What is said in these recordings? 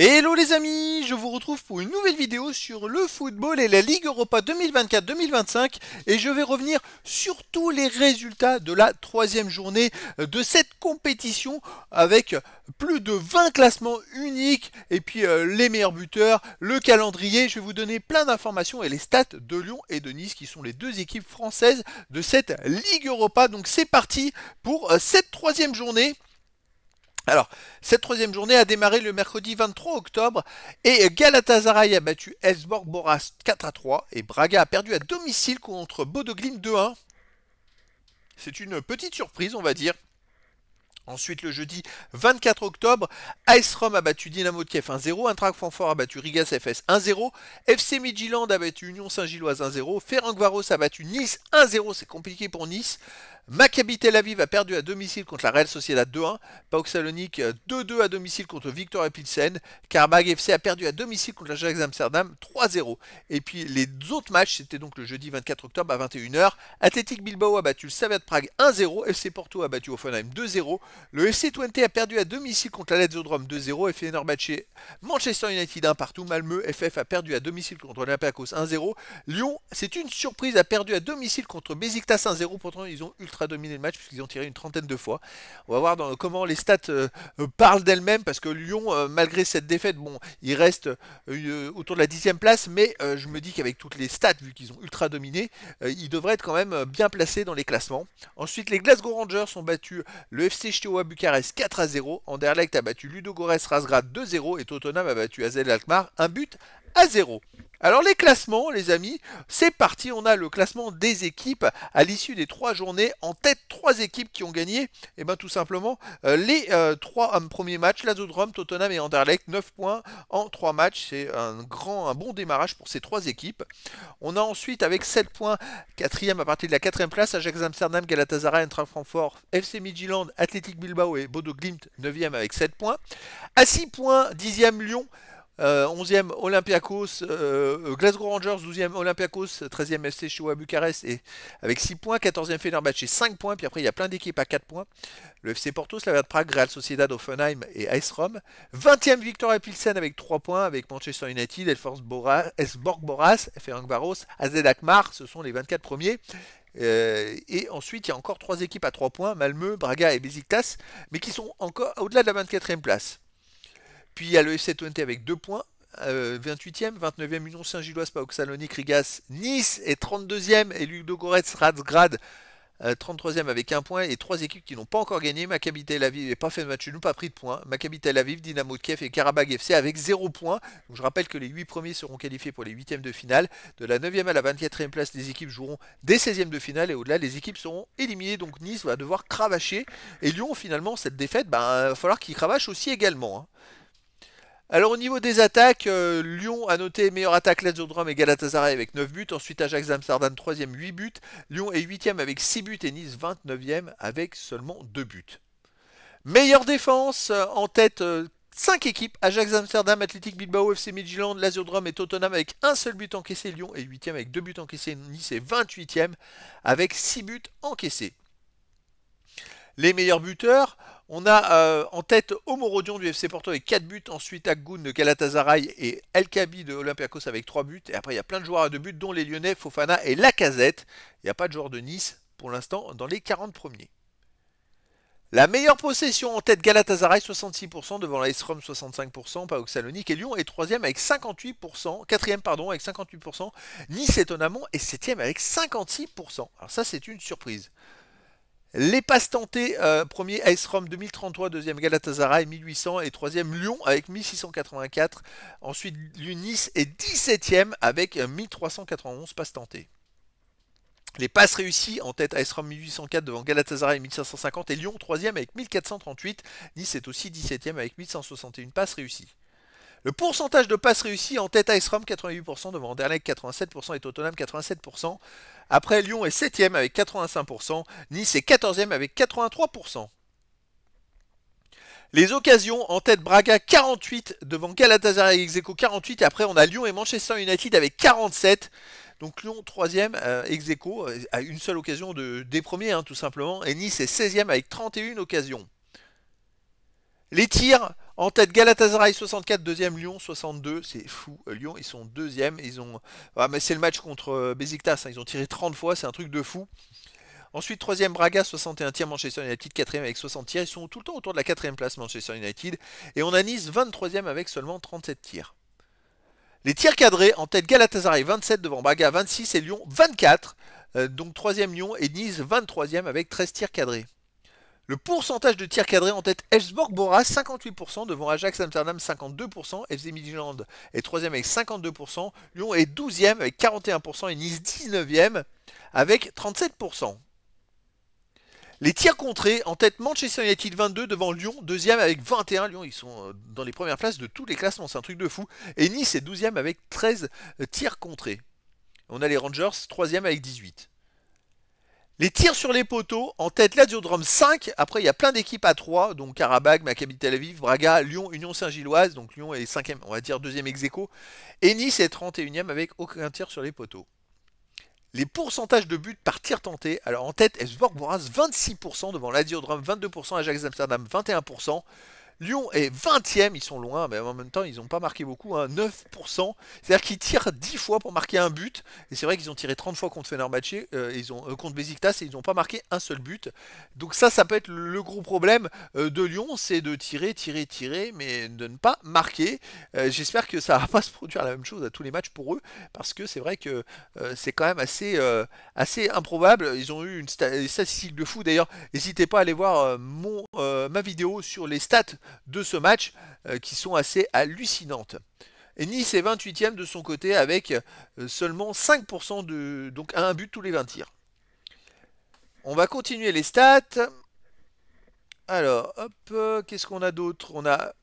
Hello les amis, je vous retrouve pour une nouvelle vidéo sur le football et la Ligue Europa 2024-2025 et je vais revenir sur tous les résultats de la troisième journée de cette compétition avec plus de 20 classements uniques et puis euh, les meilleurs buteurs, le calendrier, je vais vous donner plein d'informations et les stats de Lyon et de Nice qui sont les deux équipes françaises de cette Ligue Europa. Donc c'est parti pour euh, cette troisième journée. Alors, cette troisième journée a démarré le mercredi 23 octobre et Galatasaray a battu Esborg 4 à 3 et Braga a perdu à domicile contre Bodoglin 2 à 1. C'est une petite surprise, on va dire. Ensuite, le jeudi 24 octobre, Ice Rom a battu Dynamo de Kiev 1-0, Intrac Fanfort a battu Riga FS 1-0, FC Midjiland a battu Union Saint-Gilloise 1-0, Varos a battu Nice 1-0, c'est compliqué pour Nice. Maccabi Tel Aviv a perdu à domicile contre la Real Sociedad 2-1, PAOK Salonique 2-2 à domicile contre Victor Pilsen, Karma FC a perdu à domicile contre la l'Ajax Amsterdam 3-0. Et puis les autres matchs, c'était donc le jeudi 24 octobre à 21h, Athletic Bilbao a battu le Saviat Prague 1-0, FC Porto a battu Offenheim 2-0, le FC Twente a perdu à domicile contre la Zodrome 2-0 et chez Manchester United 1 partout. Malmö FF a perdu à domicile contre l'Olympiakos 1-0. Lyon, c'est une surprise, a perdu à domicile contre Besiktas 1-0. Pourtant, ils ont ultra dominé le match puisqu'ils ont tiré une trentaine de fois. On va voir comment les stats euh, euh, parlent d'elles-mêmes parce que Lyon, euh, malgré cette défaite, bon, il reste autour de la dixième place, mais je me dis qu'avec toutes les stats, vu qu'ils ont ultra dominé, ils devraient être quand même bien placés dans les classements. Ensuite, les Glasgow Rangers ont battu le FC à Bucarest 4 à 0, Anderlecht a battu Ludogorets Rasgrad 2-0 et Tottenham a battu Azel Alkmaar 1 but à 0. Alors les classements, les amis, c'est parti, on a le classement des équipes à l'issue des trois journées. En tête, trois équipes qui ont gagné, et eh bien tout simplement, euh, les euh, trois euh, premiers matchs, Lazodrome, Tottenham et Anderlecht, 9 points en trois matchs, c'est un grand, un bon démarrage pour ces trois équipes. On a ensuite avec 7 points, quatrième à partir de la quatrième place, Ajax Amsterdam, Galatasaray, Eintracht Francfort, FC Midtjylland, Athletic Bilbao et Bodo Glimt, 9 avec 7 points. À 6 points, 10 Lyon, 11e euh, Olympiakos, euh, Glasgow Rangers, 12e Olympiakos, 13e FC à Bucarest et avec 6 points, 14e et 5 points, puis après il y a plein d'équipes à 4 points. Le FC Porto, Slavia Prague, Real Sociedad, Offenheim et ice Rome. 20e Victoria Pilsen avec 3 points avec Manchester United, Force Boras, Esborg Boras, Ferencvaros, AZ Akmar, ce sont les 24 premiers. Euh, et ensuite, il y a encore trois équipes à 3 points, Malmö, Braga et Besiktas, mais qui sont encore au-delà de la 24e place. Puis il y a le FC avec 2 points. 28e, euh, 29e Union Saint-Gilloise, PAOK Salonique, Rigas, Nice est 32e et Ludogorets, Ratsgrad 33e euh, avec 1 point et 3 équipes qui n'ont pas encore gagné. Maccabi Tel Aviv n'ont pas fait de match n'ont pas pris de points. Maccabi Tel Aviv, Dynamo de Kiev et Karabag FC avec 0 points. je rappelle que les 8 premiers seront qualifiés pour les 8e de finale. De la 9e à la 24e place, les équipes joueront des 16e de finale et au-delà, les équipes seront éliminées. Donc Nice va devoir cravacher. Et Lyon, finalement, cette défaite, il bah, va falloir qu'ils cravachent aussi également. Hein. Alors au niveau des attaques, euh, Lyon a noté meilleure attaque Drum et Galatasaray avec 9 buts. Ensuite Ajax Amsterdam 3ème 8 buts. Lyon est 8ème avec 6 buts et Nice 29ème avec seulement 2 buts. Meilleure défense euh, en tête 5 euh, équipes, Ajax Amsterdam, Athletic Bilbao, FC Midtjylland, Lazio et Tottenham avec un seul but encaissé, Lyon est 8ème avec 2 buts encaissés, Nice est 28ème avec 6 buts encaissés. Les meilleurs buteurs, on a euh, en tête Homorodion du FC Porto avec 4 buts, ensuite Agoun de Galatasaray et El Kabi de Olympiakos avec 3 buts. Et après, il y a plein de joueurs à 2 buts, dont les Lyonnais, Fofana et Lacazette. Il n'y a pas de joueur de Nice pour l'instant dans les 40 premiers. La meilleure possession en tête Galatasaray 66% devant la 65%, Pas Salonique et Lyon est troisième avec 58%, quatrième pardon avec 58%, Nice étonnamment et septième avec 56%. Alors ça c'est une surprise. Les passes tentées, euh, premier ice Rome 2033, deuxième Galatasaray 1800 et troisième Lyon avec 1684. Ensuite Lyon-Nice est 17ème avec 1391 euh, passes tentées. Les passes réussies en tête ice 1804 devant Galatasaray 1550 et Lyon 3 avec 1438. Nice est aussi 17ème avec 1161 passes réussies. Le pourcentage de passes réussies en tête à rome 88% devant Anderlecht 87% et Tottenham 87%. Après Lyon est 7ème avec 85%, Nice est 14 e avec 83%. Les occasions en tête Braga 48 devant Galatasaray et Execo 48 après on a Lyon et Manchester United avec 47. Donc Lyon 3 e euh, Execo euh, à une seule occasion des premiers hein, tout simplement et Nice est 16 e avec 31 occasions. Les tirs en tête Galatasaray 64, deuxième Lyon 62, c'est fou. Euh, Lyon ils sont deuxième, ils ont, ah, c'est le match contre euh, Besiktas, hein, ils ont tiré 30 fois, c'est un truc de fou. Ensuite, troisième Braga, 61 tirs, Manchester United, quatrième avec 60 tirs. Ils sont tout le temps autour de la quatrième place, Manchester United. Et on a Nice, 23e avec seulement 37 tirs. Les tirs cadrés, en tête Galatasaray, 27 devant Braga, 26 et Lyon, 24. Euh, donc troisième Lyon et Nice, 23e avec 13 tirs cadrés. Le pourcentage de tirs cadrés en tête, Elfsborg Bora, 58% devant Ajax Amsterdam 52%, FC Midland est 3 avec 52%, Lyon est 12e avec 41% et Nice 19e avec 37%. Les tirs contrés en tête Manchester United 22 devant Lyon, deuxième avec 21. Lyon, ils sont euh, dans les premières places de tous les classements, c'est un truc de fou. Et Nice est 12e avec 13 euh, tirs contrés. On a les Rangers, 3e avec 18. Les tirs sur les poteaux, en tête l'Adiodrome 5, après il y a plein d'équipes à 3, donc Karabag, Maccabi Tel Aviv, Braga, Lyon, Union Saint-Gilloise, donc Lyon est 5e, on va dire 2e ex et Nice est 31e avec aucun tir sur les poteaux. Les pourcentages de buts par tir tenté, alors en tête Esborg 26% devant l'Adiodrome 22%, Ajax Amsterdam 21%, Lyon est 20ème, ils sont loin, mais en même temps, ils n'ont pas marqué beaucoup, hein, 9%. C'est-à-dire qu'ils tirent 10 fois pour marquer un but. Et c'est vrai qu'ils ont tiré 30 fois contre Fenerbahce, euh, ils ont, euh, contre Besiktas, et ils n'ont pas marqué un seul but. Donc ça, ça peut être le gros problème euh, de Lyon, c'est de tirer, tirer, tirer, mais de ne pas marquer. J'espère que ça ne va pas se produire la même chose à tous les matchs pour eux, parce que c'est vrai que c'est quand même assez, assez improbable. Ils ont eu une, de fou. D'ailleurs, n'hésitez pas à aller voir mon, ma vidéo sur les stats de ce match euh, qui sont assez hallucinantes. Et nice est 28ème de son côté avec euh, seulement 5% de... donc un but tous les 20 tirs. On va continuer les stats. Alors, hop, euh, qu'est-ce qu'on a d'autre On a...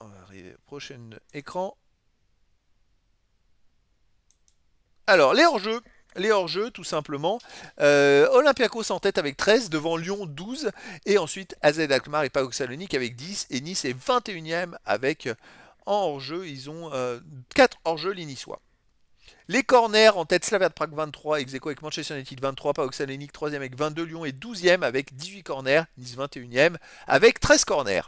On va arriver au prochain écran. Alors, les hors les hors-jeux tout simplement. Euh, Olympiakos en tête avec 13, devant Lyon 12, et ensuite AZ Alkmaar et PAOK Salonique avec 10, et Nice est 21ème avec euh, en hors-jeu, ils ont 4 euh, hors-jeux les Les corners en tête, Slavia de Prague 23, Execo avec Manchester United 23, PAOK Salonique 3ème avec 22, Lyon est 12ème avec 18 corners, Nice 21ème avec 13 corners.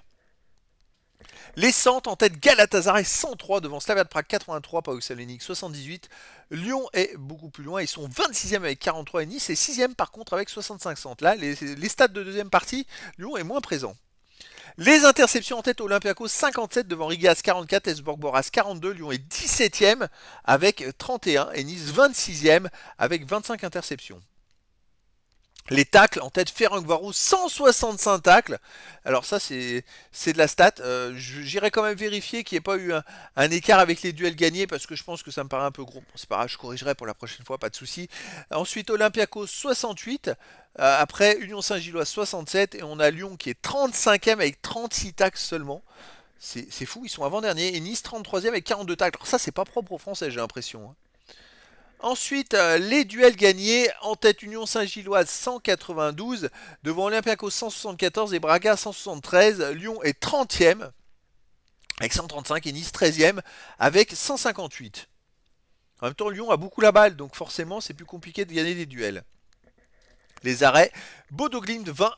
Les centres en tête Galatasaray 103 devant Slavia de Prague 83, Paok 78. Lyon est beaucoup plus loin, ils sont 26e avec 43 et Nice est 6e par contre avec 65 centres. Là, les, stats de deuxième partie, Lyon est moins présent. Les interceptions en tête, Olympiakos 57 devant Rigas 44, Esborg Boras 42, Lyon est 17 e avec 31 et Nice 26 e avec 25 interceptions. Les tacles, en tête, un Varou, 165 tacles. Alors ça, c'est de la stat. Euh, j'irais J'irai quand même vérifier qu'il n'y ait pas eu un, écart avec les duels gagnés, parce que je pense que ça me paraît un peu gros. c'est pas grave, je corrigerai pour la prochaine fois, pas de souci. Ensuite, Olympiakos, 68. Euh, après, Union saint gilloise 67. Et on a Lyon qui est 35e avec 36 tacles seulement. C'est fou, ils sont avant-dernier. Et Nice, 33e avec 42 tacles. Alors ça, c'est pas propre aux Français, j'ai l'impression. Hein. Ensuite, euh, les duels gagnés. En tête, Union Saint-Gilloise 192, devant Olympiaco 174 et Braga 173. Lyon est 30e avec 135 et Nice 13e avec 158. En même temps, Lyon a beaucoup la balle, donc forcément, c'est plus compliqué de gagner des duels. Les arrêts, Bodoglind 20,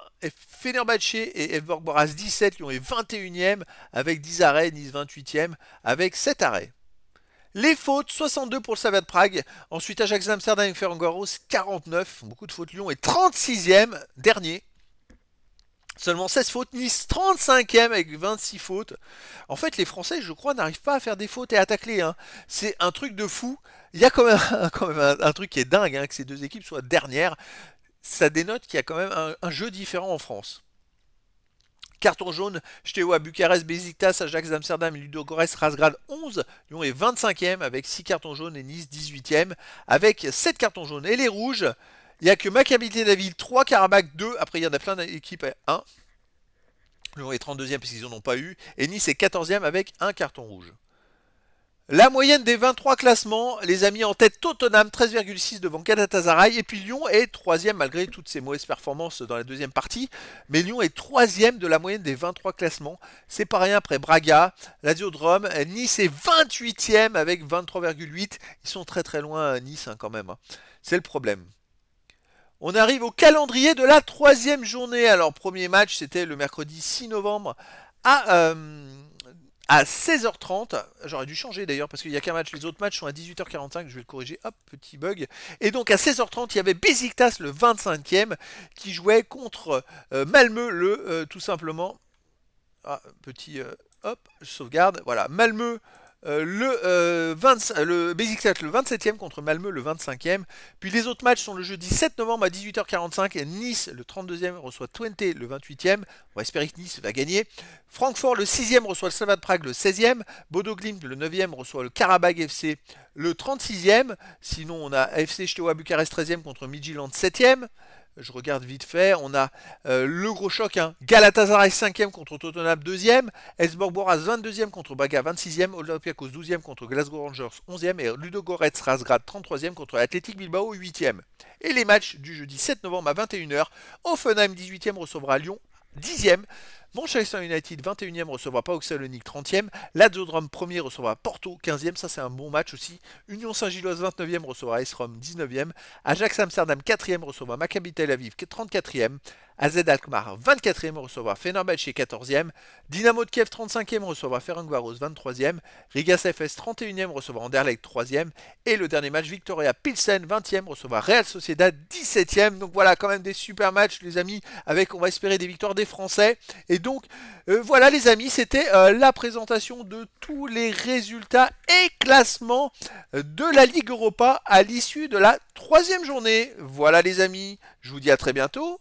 Fenerbahce et Elborg Boras 17, Lyon est 21e avec 10 arrêts, Nice 28e avec 7 arrêts. Les fautes, 62 pour le Savat Prague. Ensuite, Ajax Amsterdam et Ferrangoros, 49. Beaucoup de fautes. Lyon est 36e, dernier. Seulement 16 fautes. Nice, 35e avec 26 fautes. En fait, les Français, je crois, n'arrivent pas à faire des fautes et à tacler. Hein. C'est un truc de fou. Il y a quand même, un, truc qui est dingue, hein, que ces deux équipes soient dernières. Ça dénote qu'il y a quand même un jeu différent en France. Carton jaune, Steaua, à Bucarest, Besiktas, Ajax Amsterdam, Ludo, Ludogorets, Rasgrad 11. Lyon est 25e avec 6 cartons jaunes et Nice 18e avec 7 cartons jaunes. Et les rouges, il n'y a que Maccabi David, ville 3, Karabakh 2. Après, il y en a plein d'équipes 1. Lyon est 32e parce qu'ils n'en ont pas eu. Et Nice est 14e avec un carton rouge. La moyenne des 23 classements les amis, en tête Tottenham 13,6 devant Galatasaray et puis Lyon est troisième malgré toutes ses mauvaises performances dans la deuxième partie. Mais Lyon est troisième de la moyenne des 23 classements. C'est pas rien après Braga, Lazio de Nice est 28e avec 23,8. Ils sont très très loin Nice hein, quand même. Hein. C'est le problème. On arrive au calendrier de la troisième journée. Alors premier match c'était le mercredi 6 novembre à... Euh, à 16h30. J'aurais dû changer d'ailleurs parce qu'il n'y a qu'un match. Les autres matchs sont à 18h45. Je vais le corriger. Hop, petit bug. Et donc à 16h30, il y avait Besiktas, le 25e, qui jouait contre euh, le euh, tout simplement. Ah, petit. Euh, hop, sauvegarde. Voilà, Malmö, euh, le, euh, euh, le le 27e contre Malmö le 25e. Puis les autres matchs sont le jeudi 7 novembre à 18h45. nice le 32e reçoit Twente le 28e. On va espérer que Nice va gagner. Francfort le 6e reçoit le Slava de Prague le 16e. Bodo Glimt le 9e reçoit le Karabag FC le 36e, sinon on a FC Steaua Bucarest 13e contre Midjiland 7e. Je regarde vite fait, on a euh, le gros choc, hein. Galatasaray 5e contre Tottenham 2e, Elsborg Boras 22e contre Baga 26e, Olympiakos 12e contre Glasgow Rangers 11e et Ludogorets rasgrad 33e contre Athletic Bilbao 8e. Et les matchs du jeudi 7 novembre à 21h, Offenheim 18e recevra Lyon 10e. Manchester United 21e recevra pas Oxalonic 30e. L'Azodrome, 1er recevra Porto 15e. Ça, c'est un bon match aussi. Union Saint-Gilloise 29e recevra Esrom 19e. Ajax Amsterdam 4e recevra Maccabi Tel Aviv 34e. AZ Alkmaar 24e recevra Fenerbahçe 14e, Dynamo de Kiev 35e recevra Ferencváros 23e, Riga FS 31e recevra Anderlecht 3e et le dernier match Victoria Pilsen 20e recevoir Real Sociedad 17e. Donc voilà quand même des super matchs les amis avec on va espérer des victoires des Français et donc euh, voilà les amis, c'était euh, la présentation de tous les résultats et classements euh, de la Ligue Europa à l'issue de la troisième journée. Voilà les amis, je vous dis à très bientôt